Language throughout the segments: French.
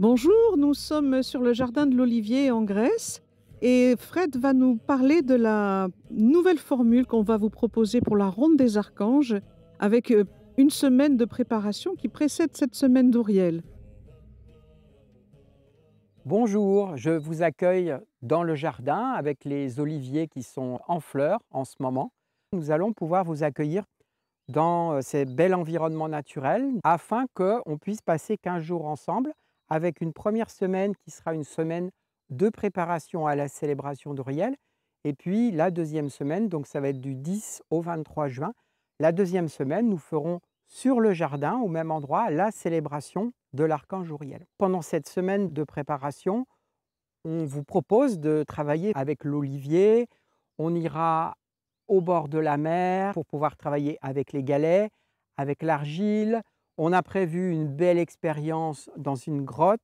Bonjour, nous sommes sur le jardin de l'Olivier en Grèce et Fred va nous parler de la nouvelle formule qu'on va vous proposer pour la ronde des archanges avec euh, une semaine de préparation qui précède cette semaine d'Ouriel. Bonjour, je vous accueille dans le jardin avec les oliviers qui sont en fleurs en ce moment. Nous allons pouvoir vous accueillir dans euh, ces bel environnements naturels afin qu'on puisse passer 15 jours ensemble avec une première semaine qui sera une semaine de préparation à la célébration d'Auriel. Et puis la deuxième semaine, donc ça va être du 10 au 23 juin. La deuxième semaine, nous ferons sur le jardin, au même endroit, la célébration de l'archange Auriel. Pendant cette semaine de préparation, on vous propose de travailler avec l'olivier. On ira au bord de la mer pour pouvoir travailler avec les galets, avec l'argile. On a prévu une belle expérience dans une grotte,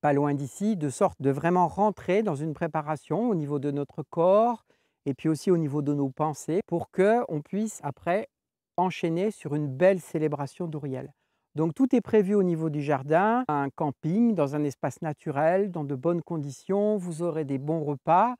pas loin d'ici, de sorte de vraiment rentrer dans une préparation au niveau de notre corps et puis aussi au niveau de nos pensées pour qu'on puisse après enchaîner sur une belle célébration d'uriel. Donc tout est prévu au niveau du jardin, un camping dans un espace naturel, dans de bonnes conditions, vous aurez des bons repas,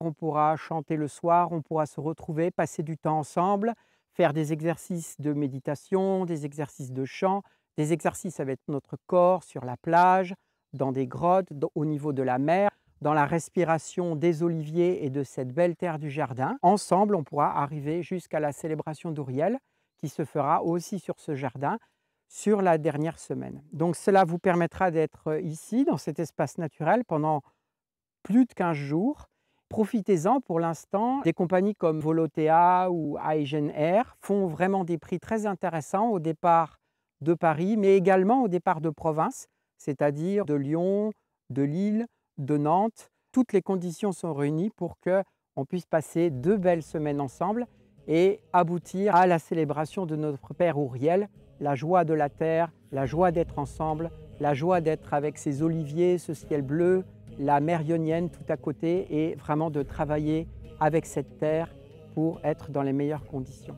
on pourra chanter le soir, on pourra se retrouver, passer du temps ensemble faire des exercices de méditation, des exercices de chant, des exercices avec notre corps sur la plage, dans des grottes, au niveau de la mer, dans la respiration des oliviers et de cette belle terre du jardin. Ensemble, on pourra arriver jusqu'à la célébration d'Ouriel qui se fera aussi sur ce jardin sur la dernière semaine. Donc cela vous permettra d'être euh, ici, dans cet espace naturel, pendant plus de 15 jours profitez-en pour l'instant. Des compagnies comme Volotea ou Aegean Air font vraiment des prix très intéressants au départ de Paris, mais également au départ de province, c'est-à-dire de Lyon, de Lille, de Nantes. Toutes les conditions sont réunies pour que on puisse passer deux belles semaines ensemble et aboutir à la célébration de notre Père Ouriel, la joie de la terre, la joie d'être ensemble, la joie d'être avec ses oliviers, ce ciel bleu, la mer Ionienne tout à côté et vraiment de travailler avec cette terre pour être dans les meilleures conditions.